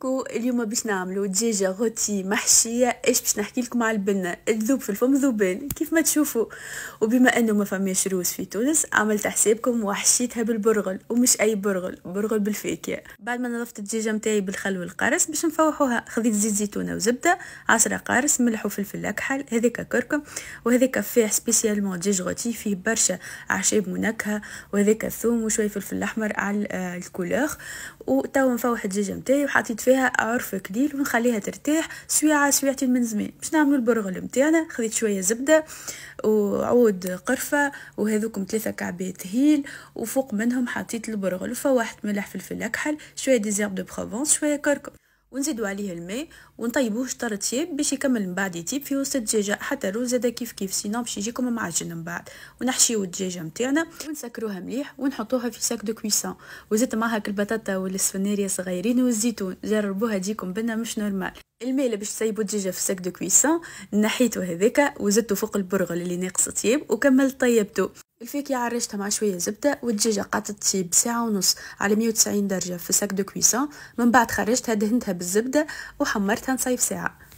كوكو اليوم باش نعملو دجاجه غوتي محشيه ايش باش نحكي لكم على البنه الذوب في الفم ذوبان كيف ما تشوفوا وبما انه ما فماش روس في تونس عملت حسابكم وحشيتها بالبرغل ومش اي برغل برغل بالفاكهه بعد ما نظفت الدجاجه نتاعي بالخل والقرص باش نفوحوها خذيت زيت زيتونه وزبده عصره قارص ملح وفلفل اكحل هذيك كركم وهذيك فيه سبيسيالمون دجاج غوتي فيه برشا اعشاب منكهه وهذيك الثوم وشويه فلفل احمر على الكولور وتاو نفوح الدجاجه نتاعي وحطيت فيه فيها عرف قليل ونخليها ترتاح سويعه سويعتين من زمان باش نعملو البرغل نتاعنا خذيت شويه زبده وعود قرفه وهذوكم ثلاثه كعبات هيل وفوق منهم حطيت البرغل وفوحت ملح فلفل اكحل شويه ديزيرب دو برافونس شويه كركم ونزيدو عليه الماء ونطيبوه شطر تيب باش يكمل من بعد يطيب في وسط الدجاجه حتى الرز زادا كيف كيف سينو باش يجيكم معجن من بعد ونحشيو الدجاجه نتاعنا ونسكروها مليح ونحطوها في ساك دو كويسون وزيت معها البطاطا والسفناريا صغيرين والزيتون جربوها تجيكم بنا مش نورمال اللي باش تصيبو الدجاجه في ساك دو كويسون نحيتو هذاك وزدتو فوق البرغل اللي ناقص طيب وكملت طيبتو الفيكية عرجتها مع شوية زبدة والدجاجة قعدت تسيب ساعة ونص على 190 درجة في ساك دو كويسون من بعد خرجتها دهنتها بالزبدة وحمرتها نصايب ساعة